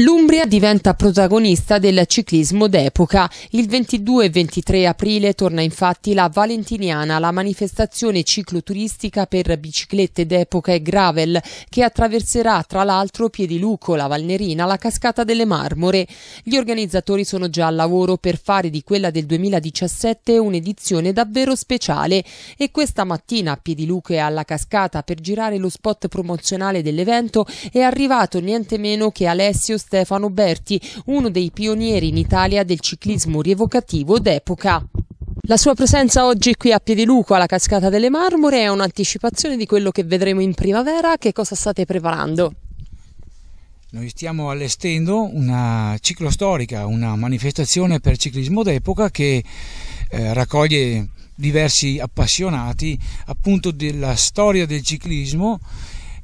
L'Umbria diventa protagonista del ciclismo d'epoca. Il 22 e 23 aprile torna infatti la Valentiniana, la manifestazione cicloturistica per biciclette d'epoca e gravel, che attraverserà tra l'altro Piediluco, la Valnerina, la Cascata delle Marmore. Gli organizzatori sono già al lavoro per fare di quella del 2017 un'edizione davvero speciale e questa mattina a Piediluco e alla Cascata per girare lo spot promozionale dell'evento è arrivato niente meno che Alessio Stefano Berti, uno dei pionieri in Italia del ciclismo rievocativo d'epoca. La sua presenza oggi qui a Piediluco alla Cascata delle Marmore è un'anticipazione di quello che vedremo in primavera. Che cosa state preparando? Noi stiamo allestendo una ciclostorica, una manifestazione per ciclismo d'epoca che eh, raccoglie diversi appassionati appunto della storia del ciclismo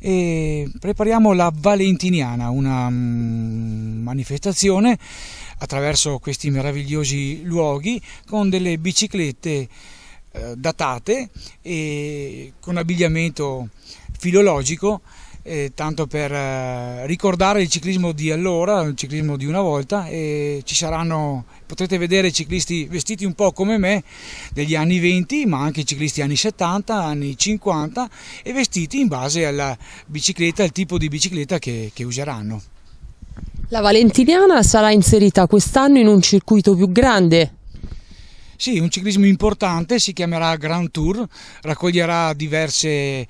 e prepariamo la Valentiniana, una mm, manifestazione attraverso questi meravigliosi luoghi con delle biciclette eh, datate e con abbigliamento filologico eh, tanto per eh, ricordare il ciclismo di allora, il ciclismo di una volta e ci saranno, potrete vedere ciclisti vestiti un po' come me degli anni 20 ma anche ciclisti anni 70, anni 50 e vestiti in base alla bicicletta, al tipo di bicicletta che, che useranno. La Valentiniana sarà inserita quest'anno in un circuito più grande, sì, un ciclismo importante, si chiamerà Grand Tour, raccoglierà diverse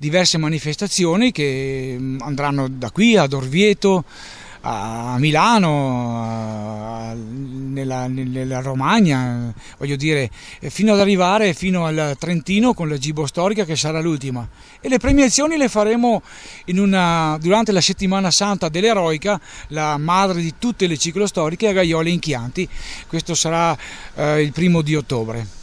diverse manifestazioni che mm, andranno da qui ad Orvieto, a Milano, nella, nella, Romagna, voglio dire, eh, fino ad arrivare fino al Trentino con la Gibo Storica che sarà l'ultima. E le premiazioni le faremo una, durante la settimana santa dell'Eroica, la madre di tutte le ciclostoriche a Gaioli in Chianti. Questo sarà eh, il primo di ottobre.